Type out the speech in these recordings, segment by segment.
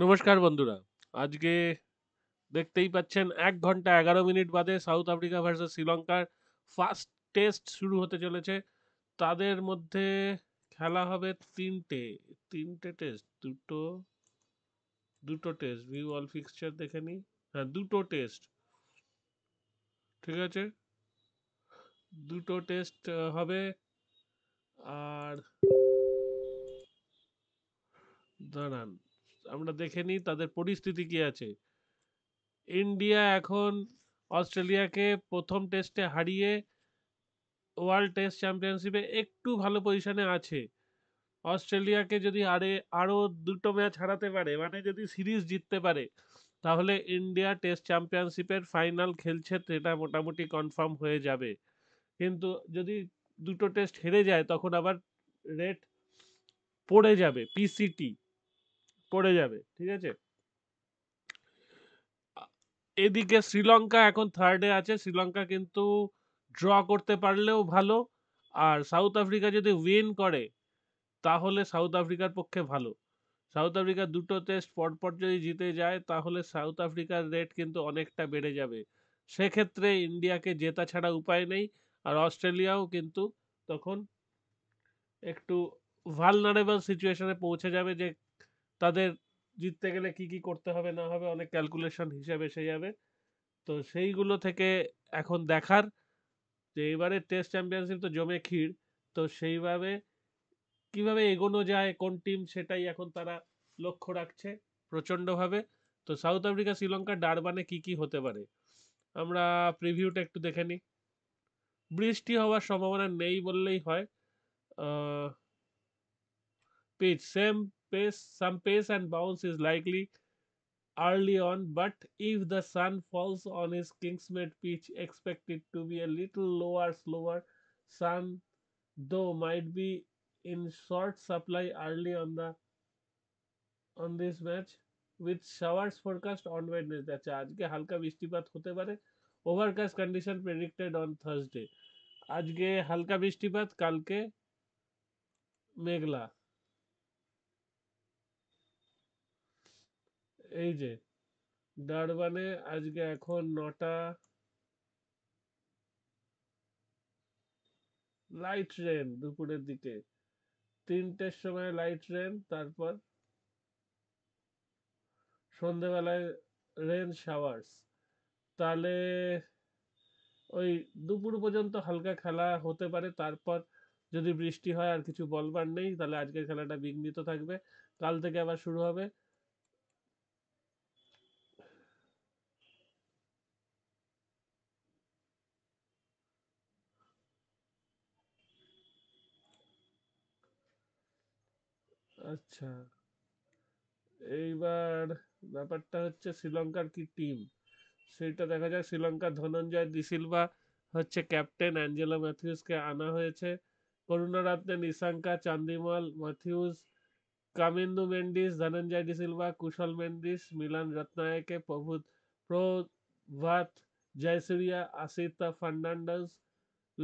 নমস্কার বন্ধুরা আজকে দেখতেই পাচ্ছেন এক ঘন্টা এগারো মিনিট বাদে সাউথ আফ্রিকা ভার্সেস শ্রীলঙ্কার ফার্স্ট টেস্ট শুরু হতে চলেছে তাদের মধ্যে খেলা হবে তিনটে তিনটে টেস্ট দুটো দুটো টেস্ট ভিউ অল ফিক্সচার দেখে নিই হ্যাঁ দুটো টেস্ট ঠিক আছে দুটো টেস্ট হবে আর দাঁড়ান আমরা দেখে নিই তাদের পরিস্থিতি কি আছে ইন্ডিয়া এখন অস্ট্রেলিয়াকে প্রথম টেস্টে হারিয়ে ওয়ার্ল্ড টেস্ট চ্যাম্পিয়নশিপে একটু ভালো পজিশনে আছে অস্ট্রেলিয়াকে যদি আরে আরও দুটো ম্যাচ হারাতে পারে মানে যদি সিরিজ জিততে পারে তাহলে ইন্ডিয়া টেস্ট চ্যাম্পিয়নশিপের ফাইনাল খেলছে সেটা মোটামুটি কনফার্ম হয়ে যাবে কিন্তু যদি দুটো টেস্ট হেরে যায় তখন আবার রেট পড়ে যাবে পিসিটি করে যাবে ঠিক আছে এদিকে শ্রীলঙ্কা এখন থার্ডে আছে শ্রীলঙ্কা কিন্তু ড্র করতে পারলেও ভালো আর সাউথ আফ্রিকা যদি উইন করে তাহলে সাউথ আফ্রিকার পক্ষে ভালো সাউথ আফ্রিকা দুটো টেস্ট পরপর যদি জিতে যায় তাহলে সাউথ আফ্রিকার রেট কিন্তু অনেকটা বেড়ে যাবে সেক্ষেত্রে ইন্ডিয়াকে জেতা ছাড়া উপায় নেই আর অস্ট্রেলিয়াও কিন্তু তখন একটু ভালনারেবল সিচুয়েশনে পৌঁছে যাবে যে তাদের জিততে গেলে কি কি করতে হবে না হবে অনেক ক্যালকুলেশন হিসাবে এসে যাবে তো সেইগুলো থেকে এখন দেখার যে এবারে টেস্ট চ্যাম্পিয়নশিপ তো জমে ক্ষীর তো সেইভাবে কিভাবে এগোনো যায় কোন টিম সেটাই এখন তারা লক্ষ্য রাখছে প্রচণ্ডভাবে তো সাউথ আফ্রিকা শ্রীলঙ্কা ডারবানে কি কি হতে পারে আমরা প্রিভিউটা একটু দেখে নিই বৃষ্টি হওয়ার সম্ভাবনা নেই বললেই হয় pitch same pace, some pace and bounce is likely early on, but if the sun falls on his Kingsmead pitch, expect it to be a little lower, slower. Sun, though, might be in short supply early on the on this match with showers forecast on Wednesday. আচ্ছা আজকে halka বৃষ্টিপাত hote pare overcast condition predicted on Thursday. আজকে হালকা বৃষ্টিপাত কালকে মেঘলা এই যে ডারবানে আজকে এখন নটা লাইট ট্রেন দুপুরের দিকে তিনটের সময় লাইট ট্রেন তারপর সন্ধেবেলায় রেন শাওয়ার্স তাহলে ওই দুপুর পর্যন্ত হালকা খেলা হতে পারে তারপর যদি বৃষ্টি হয় আর কিছু বলবার নেই তাহলে আজকের খেলাটা বিঘ্নিত থাকবে কাল থেকে আবার শুরু হবে আচ্ছা এইবার ব্যাপারটা হচ্ছে শ্রীলঙ্কার কি টিম সেটা দেখা যাক শ্রীলঙ্কার ধনঞ্জয় দিসিলভা হচ্ছে ক্যাপ্টেন অ্যাঞ্জেলো ম্যাথিউসকে আনা হয়েছে করুণারত্নে নিশাঙ্কা চান্দিমল ম্যাথিউস কামিন্দু মেন্ডিস ধনঞ্জয় ডিসিলভা কুশল মেন্ডিস মিলান রত্নায়কে প্রভু প্রভাত জয়সুরিয়া আসিতা ফার্নান্ডাস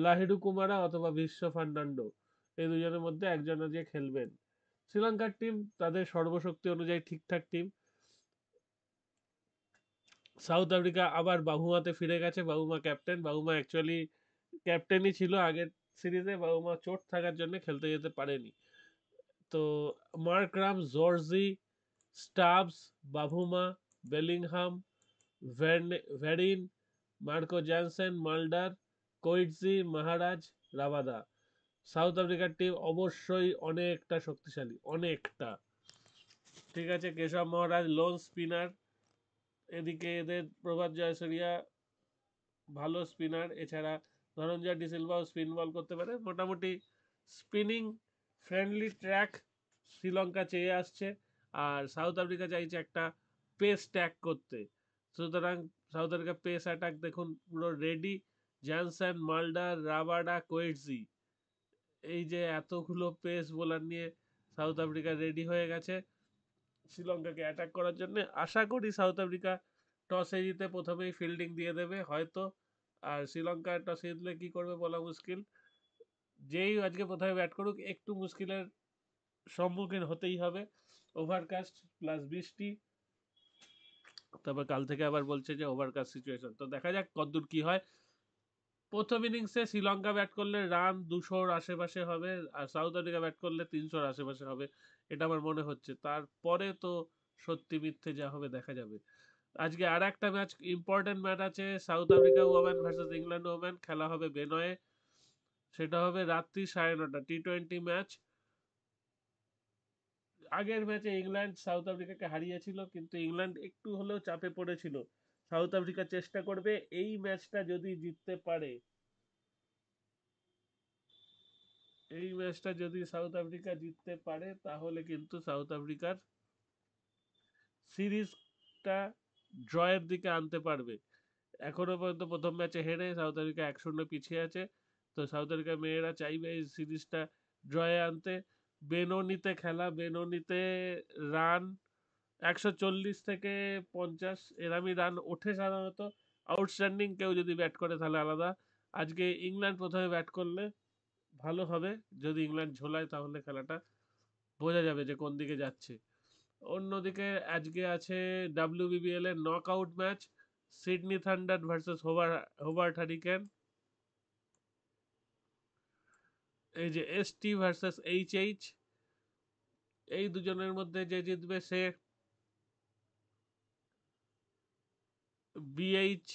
লাহিডু কুমারা অথবা বিশ্ব ফার্নান্ডো এই দুজনের মধ্যে একজন আজকে খেলবেন শ্রীলঙ্কার টিম তাদের সর্বশক্তি অনুযায়ী ঠিকঠাক টিম সাউথ আফ্রিকা আবার বাহুমাতে ফিরে গেছে বাবুমা ক্যাপ্টেন বাবুমা অ্যাকচুয়ালি ক্যাপ্টেনই ছিল আগের সিরিজে বাবুমা চোট থাকার জন্য খেলতে যেতে পারেনি তো Markram Zorzi Stubbs Bavuma Bedingham Verreynne Marco Jansen Mulder Coetzee Maharaj Rabada South আফ্রিকার টিম অবশ্যই অনেকটা শক্তিশালী অনেকটা ঠিক আছে কেশব মহারাজ লোন স্পিনার এদিকে এদের প্রভাত জয়সরিয়া ভালো স্পিনার এছাড়া ধনঞ্জয় ডিসিলভাও স্পিন বল করতে পারে মোটামুটি স্পিনিং ফ্রেন্ডলি ট্র্যাক শ্রীলঙ্কা চেয়ে আসছে আর সাউথ আফ্রিকা চাইছে একটা পেস ট্যাক করতে সুতরাং সাউথ আফ্রিকা পেস অ্যাটাক দেখুন পুরো ready Jansen Mulder Rabada Coetzee এই যে এতগুলো পেস বোলার নিয়ে সাউথ আফ্রিকা রেডি হয়ে গেছে শ্রীলঙ্কাকে অ্যাটাক করার জন্য আশা করি সাউথ আফ্রিকা টসে জিতে প্রথমেই ফিল্ডিং দিয়ে দেবে হয়তো আর শ্রীলঙ্কা টসে জিতলে কী করবে বলা মুশকিল যেই আজকে প্রথমে ব্যাট করুক একটু মুশকিলের সম্মুখীন হতেই হবে ওভারকাস্ট প্লাস বৃষ্টি তারপর কাল থেকে আবার বলছে যে ওভারকাস্ট সিচুয়েশন তো দেখা যাক কতদূর কী হয় প্রথম ইনিংসে শ্রীলঙ্কা ব্যাট করলে রান দুশোর আশেপাশে হবে আর সাউথ আফ্রিকা ব্যাট করলে তিনশোর আশেপাশে হবে এটা আমার মনে হচ্ছে তারপরে তো সত্যি মিথ্যে যা হবে দেখা যাবে আজকে আর একটা ম্যাচ ইম্পর্টেন্ট ম্যাচ আছে South Africa woman versus England woman খেলা হবে বেনয়ে সেটা হবে রাত্রি সাড়ে নটা টি টোয়েন্টি ম্যাচ আগের ম্যাচে ইংল্যান্ড সাউথ আফ্রিকাকে হারিয়েছিল কিন্তু ইংল্যান্ড একটু হলেও চাপে পড়েছিল সাউথ আফ্রিকা চেষ্টা করবে এই ম্যাচটা যদি জিততে পারে এই ম্যাচটা যদি সাউথ আফ্রিকা জিততে পারে তাহলে কিন্তু সাউথ আফ্রিকার সিরিজটা ড্রয়ের দিকে আনতে পারবে এখনো পর্যন্ত প্রথম ম্যাচে হেরে সাউথ আফ্রিকা এক শূন্য পিছিয়ে আছে তো সাউথ আফ্রিকা মেয়েরা চাইবে এই সিরিজটা ড্রয়ে আনতে বেনোনিতে খেলা বেনোনিতে রান একশো চল্লিশ থেকে পঞ্চাশ এরামই রান ওঠে সাধারণত আউটস্ট্যান্ডিং কেউ যদি ব্যাট করে তাহলে আলাদা আজকে ইংল্যান্ড প্রথমে ব্যাট করলে ভালো হবে যদি ইংল্যান্ড ঝোলায় তাহলে খেলাটা বোঝা যাবে যে কোন দিকে যাচ্ছে অন্যদিকে আজকে আছে ডাব্লিউবিবিএল এর knock out match Sydney Thunder versus হোভার হোভার্ট হারিকেন এই যে এসটি ভার্সেস এইচ এইচ এই দুজনের মধ্যে যে জিতবে সে বিএইচ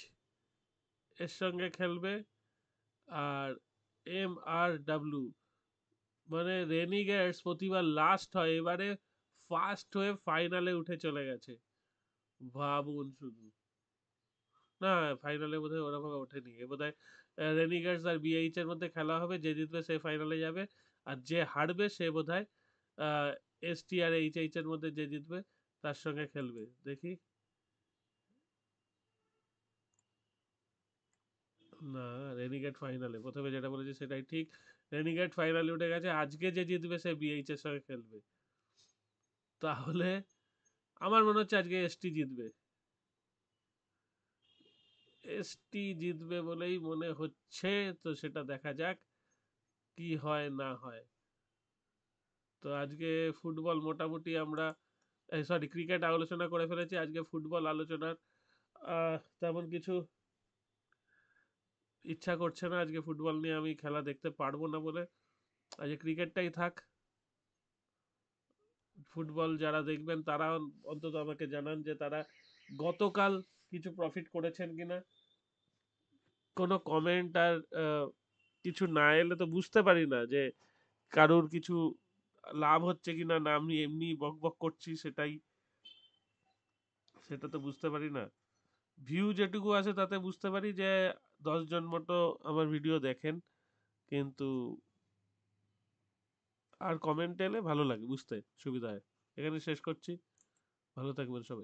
এর সঙ্গে খেলবে আর এম আর ডাব্লু মানে রেনিগেটস প্রতিবার লাস্ট হয় এবারে ফার্স্ট হয়ে ফাইনালে উঠে চলে গেছে ভাবুন শুধু না ফাইনালে বোধ হয় ওরকমভাবে ওঠেনি এ বোধ হয় রেনিগার্স আর বিএইচ এর মধ্যে খেলা হবে যে জিতবে সে ফাইনালে যাবে আর যে হারবে সে বোধ হয় এস টি আর এইচ এইচ এর মধ্যে যে জিতবে তার সঙ্গে খেলবে দেখি না রেনিগেট ফাইনালে প্রথমে যেটা বলেছে সেটাই ঠিক রেনিগেট ফাইনালে উঠে গেছে আজকে যে জিতবে সে বিএইচ এর সঙ্গে খেলবে তাহলে আমার মনে হচ্ছে আজকে এসটি জিতবে এসটি জিতবে বলেই মনে হচ্ছে তো সেটা দেখা যাক কি হয় না হয় তো আজকে ফুটবল মোটামুটি আমরা সরি ক্রিকেট আলোচনা করে ফেলেছি আজকে ফুটবল আলোচনার তেমন কিছু ইচ্ছা করছে না আজকে ফুটবল নিয়ে আমি খেলা দেখতে পারবো না বলে আজকে ক্রিকেটটাই থাক ফুটবল যারা দেখবেন তারা অন্তত আমাকে জানান যে তারা গতকাল কিছু প্রফিট করেছেন কিনা কোনো কমেন্ট আর কিছু না এলে তো বুঝতে পারি না যে কারোর কিছু লাভ হচ্ছে কিনা না আমি এমনি বক বক করছি সেটাই সেটা তো বুঝতে পারি না ভিউ যেটুকু আছে তাতে বুঝতে পারি যে দশ জন মতো আমার ভিডিও দেখেন কিন্তু আর কমেন্ট এলে ভালো লাগে বুঝতে সুবিধা হয় এখানে শেষ করছি ভালো থাকবেন সবাই